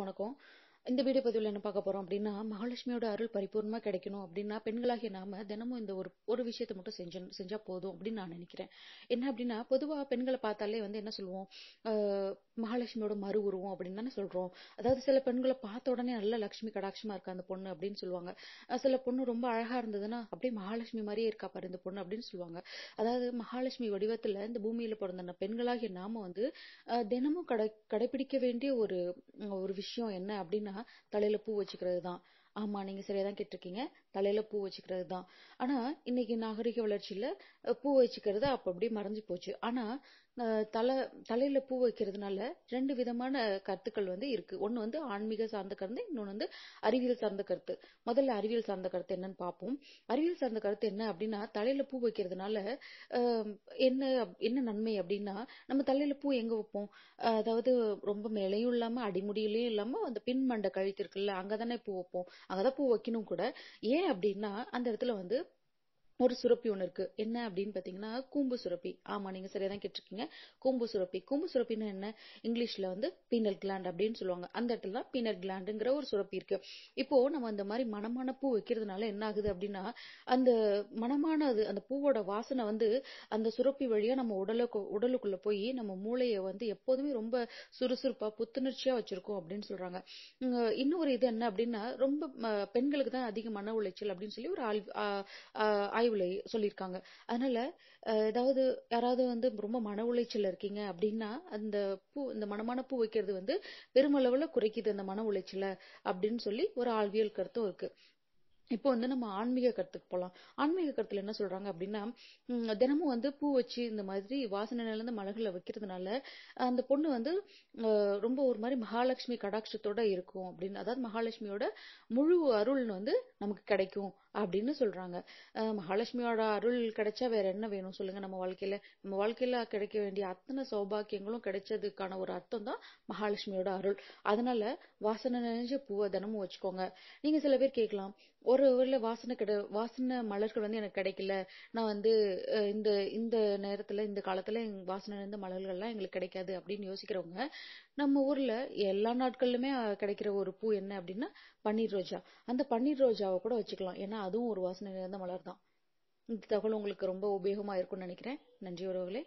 வணக்கம் இந்த வீடியோ பதிவில் என்ன பார்க்க போகிறோம் அப்படின்னா மகாலட்சுமியோட அருள் பரிபூர்ணமாக கிடைக்கணும் அப்படின்னா பெண்களாகிய நாம தினமும் இந்த ஒரு ஒரு விஷயத்தை மட்டும் செஞ்சு செஞ்சால் போதும் அப்படின்னு நான் நினைக்கிறேன் என்ன அப்படின்னா பொதுவாக பெண்களை பார்த்தாலே வந்து என்ன சொல்லுவோம் மகாலட்சுமியோட மறு உருவம் அப்படின்னு தானே சொல்கிறோம் அதாவது சில பெண்களை பார்த்த உடனே நல்ல லக்ஷ்மி கடாட்சமாக இருக்கா அந்த பொண்ணு அப்படின்னு சொல்லுவாங்க சில பொண்ணு ரொம்ப அழகாக இருந்ததுன்னா அப்படியே மகாலட்சுமி மாதிரியே இருக்கா பாரு இந்த பொண்ணு அப்படின்னு சொல்லுவாங்க அதாவது மகாலட்சுமி வடிவத்தில் இந்த பூமியில் பிறந்த பெண்களாகிய நாம வந்து தினமும் கடை கடைபிடிக்க வேண்டிய ஒரு ஒரு விஷயம் என்ன அப்படின்னா தலையில பூ வச்சுக்கிறது தான் ஆமா நீங்க சரியாதான் கேட்டிருக்கீங்க தலையில பூ வச்சுக்கிறது தான் ஆனா இன்னைக்கு நாகரிக வளர்ச்சியில பூ வச்சுக்கிறது அப்ப அப்படியே மறைஞ்சு போச்சு ஆனா தலை தலையில பூ வைக்கிறதுனால ரெண்டு விதமான கருத்துக்கள் வந்து இருக்கு ஒண்ணு வந்து ஆன்மீக சார்ந்த கருத்து இன்னொன்னு வந்து அறிவியல் சார்ந்த கருத்து முதல்ல அறிவியல் சார்ந்த கருத்து என்னன்னு பார்ப்போம் அறிவியல் சார்ந்த கருத்து என்ன அப்படின்னா தலையில பூ வைக்கிறதுனால என்ன என்ன நன்மை அப்படின்னா நம்ம தலையில பூ எங்க வைப்போம் அதாவது ரொம்ப மேலையும் இல்லாம அடிமுடியிலையும் இல்லாம அந்த பின் கழுத்து இருக்குல்ல அங்கதானே பூ வைப்போம் அங்கதான் பூ வைக்கணும் கூட ஏன் அப்படின்னா அந்த இடத்துல வந்து ஒரு சுரப்பி ஒன்று இருக்கு என்ன அப்படின்னு பார்த்தீங்கன்னா கூம்பு சுரப்பி ஆமா நீங்க சரியா தான் கேட்டிருக்கீங்க கூம்பு சுரப்பி கூம்பு சுரப்பின்னு என்ன இங்கிலீஷ்ல வந்து பீனல் கிளாண்ட் அப்படின்னு சொல்லுவாங்க அந்த இடத்துல தான் பீனல் கிளாண்டுங்கிற ஒரு சுரப்பி இருக்கு இப்போ நம்ம அந்த மாதிரி மனமான பூ வைக்கிறதுனால என்ன ஆகுது அப்படின்னா அந்த மனமான அந்த பூவோட வாசனை வந்து அந்த சுரப்பி வழியா நம்ம உடலுக்கு உடலுக்குள்ள போய் நம்ம மூளையை வந்து எப்போதுமே ரொம்ப சுறுசுறுப்பா புத்துணர்ச்சியா வச்சிருக்கோம் அப்படின்னு சொல்றாங்க இன்னொரு இது என்ன அப்படின்னா ரொம்ப பெண்களுக்கு தான் அதிக மன உளைச்சல் அப்படின்னு சொல்லி ஒரு ஆய்வு ஆய்வுல சொல்லியிருக்காங்க அதனால ஏதாவது யாராவது வந்து ரொம்ப மன உளைச்சல் இருக்கீங்க அப்படின்னா அந்த பூ இந்த மனமான பூ வைக்கிறது வந்து பெருமளவுல குறைக்குது அந்த மன உளைச்சலை அப்படின்னு சொல்லி ஒரு ஆழ்வியல் கருத்தும் இருக்கு இப்போ வந்து நம்ம ஆன்மீக கருத்துக்கு போகலாம் ஆன்மீக கருத்துல என்ன சொல்றாங்க அப்படின்னா தினமும் வந்து பூ வச்சு இந்த மாதிரி வாசனை நிலந்து மலர்களை வைக்கிறதுனால அந்த பொண்ணு வந்து ரொம்ப ஒரு மாதிரி மகாலட்சுமி கடாட்சத்தோட இருக்கும் அப்படின்னு அதாவது மகாலட்சுமியோட முழு அருள்னு வந்து நமக்கு கிடைக்கும் அப்படின்னு சொல்றாங்க மகாலட்சுமியோட அருள் கிடைச்சா வேற என்ன வேணும் சொல்லுங்க நம்ம வாழ்க்கையில நம்ம வாழ்க்கையில கிடைக்க வேண்டிய அத்தனை சௌபாக்கியங்களும் கிடைச்சதுக்கான ஒரு அர்த்தம் தான் மகாலட்சுமியோட அருள் அதனால வாசனை நினைஞ்ச பூவை தினமும் வச்சுக்கோங்க நீங்க சில பேர் கேட்கலாம் ஒரு ஊர்ல வாசனை கிட வாசனை மலர்கள் வந்து எனக்கு கிடைக்கல நான் வந்து இந்த இந்த நேரத்துல இந்த காலத்துல வாசனை இருந்த மலர்கள்லாம் எங்களுக்கு கிடைக்காது அப்படின்னு யோசிக்கிறவங்க நம்ம ஊர்ல எல்லா நாட்கள்லுமே கிடைக்கிற ஒரு பூ என்ன அப்படின்னா பன்னீர் ரோஜா அந்த பன்னீர் ரோஜாவை கூட வச்சுக்கலாம் ஏன்னா அதுவும் ஒரு வாசனை நிறைந்த மலர் தான் இந்த தகவல் உங்களுக்கு ரொம்ப உபயோகமா இருக்கும்னு நினைக்கிறேன் நன்றி உறவுகளே